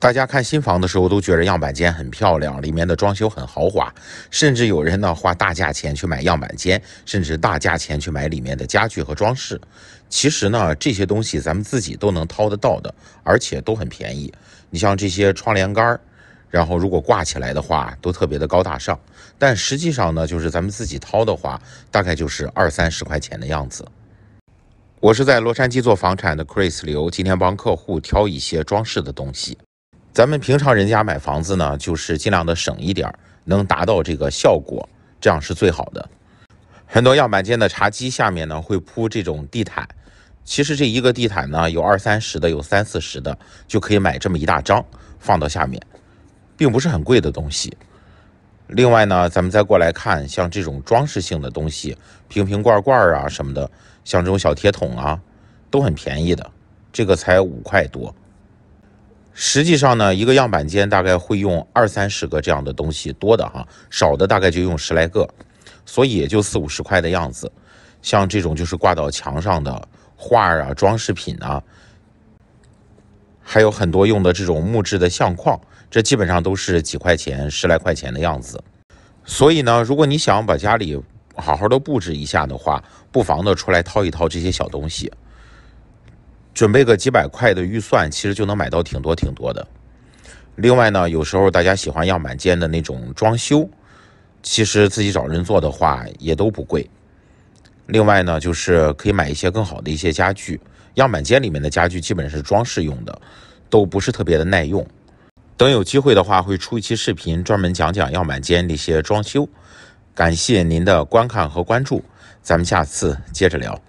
大家看新房的时候，都觉着样板间很漂亮，里面的装修很豪华，甚至有人呢花大价钱去买样板间，甚至大价钱去买里面的家具和装饰。其实呢，这些东西咱们自己都能掏得到的，而且都很便宜。你像这些窗帘杆儿，然后如果挂起来的话，都特别的高大上。但实际上呢，就是咱们自己掏的话，大概就是二三十块钱的样子。我是在洛杉矶做房产的 Chris 刘，今天帮客户挑一些装饰的东西。咱们平常人家买房子呢，就是尽量的省一点儿，能达到这个效果，这样是最好的。很多样板间的茶几下面呢会铺这种地毯，其实这一个地毯呢有二三十的，有三四十的，就可以买这么一大张放到下面，并不是很贵的东西。另外呢，咱们再过来看，像这种装饰性的东西，瓶瓶罐罐啊什么的，像这种小铁桶啊，都很便宜的，这个才五块多。实际上呢，一个样板间大概会用二三十个这样的东西，多的哈，少的大概就用十来个，所以也就四五十块的样子。像这种就是挂到墙上的画啊、装饰品啊，还有很多用的这种木质的相框，这基本上都是几块钱、十来块钱的样子。所以呢，如果你想把家里好好的布置一下的话，不妨的出来掏一掏这些小东西。准备个几百块的预算，其实就能买到挺多挺多的。另外呢，有时候大家喜欢样板间的那种装修，其实自己找人做的话也都不贵。另外呢，就是可以买一些更好的一些家具。样板间里面的家具基本是装饰用的，都不是特别的耐用。等有机会的话，会出一期视频专门讲讲样板间的一些装修。感谢您的观看和关注，咱们下次接着聊。